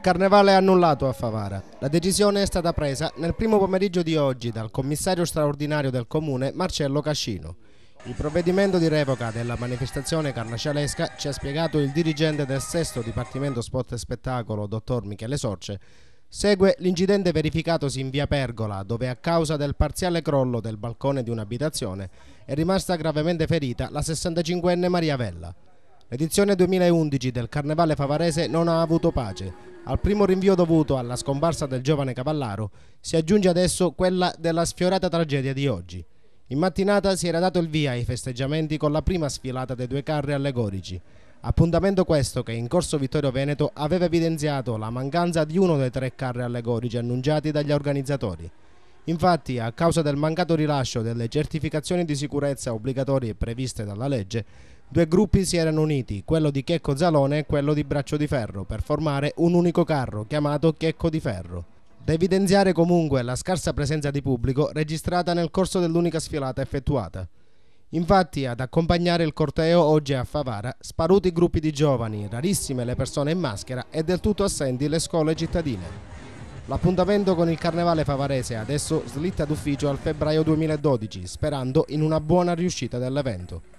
Carnevale annullato a Favara. La decisione è stata presa nel primo pomeriggio di oggi dal commissario straordinario del comune Marcello Cascino. Il provvedimento di revoca della manifestazione carnascialesca ci ha spiegato il dirigente del sesto Dipartimento Sport e Spettacolo, dottor Michele Sorce, Segue l'incidente verificatosi in via Pergola, dove a causa del parziale crollo del balcone di un'abitazione è rimasta gravemente ferita la 65enne Maria Vella. L'edizione 2011 del Carnevale Favarese non ha avuto pace, al primo rinvio dovuto alla scomparsa del giovane Cavallaro si aggiunge adesso quella della sfiorata tragedia di oggi. In mattinata si era dato il via ai festeggiamenti con la prima sfilata dei due carri allegorici. Appuntamento questo che in corso Vittorio Veneto aveva evidenziato la mancanza di uno dei tre carri allegorici annunciati dagli organizzatori. Infatti, a causa del mancato rilascio delle certificazioni di sicurezza obbligatorie previste dalla legge, Due gruppi si erano uniti, quello di Checco Zalone e quello di Braccio di Ferro, per formare un unico carro chiamato Checco di Ferro. Da evidenziare comunque la scarsa presenza di pubblico registrata nel corso dell'unica sfilata effettuata. Infatti ad accompagnare il corteo oggi a Favara, sparuti gruppi di giovani, rarissime le persone in maschera e del tutto assenti le scuole cittadine. L'appuntamento con il carnevale favarese adesso slitta d'ufficio al febbraio 2012, sperando in una buona riuscita dell'evento.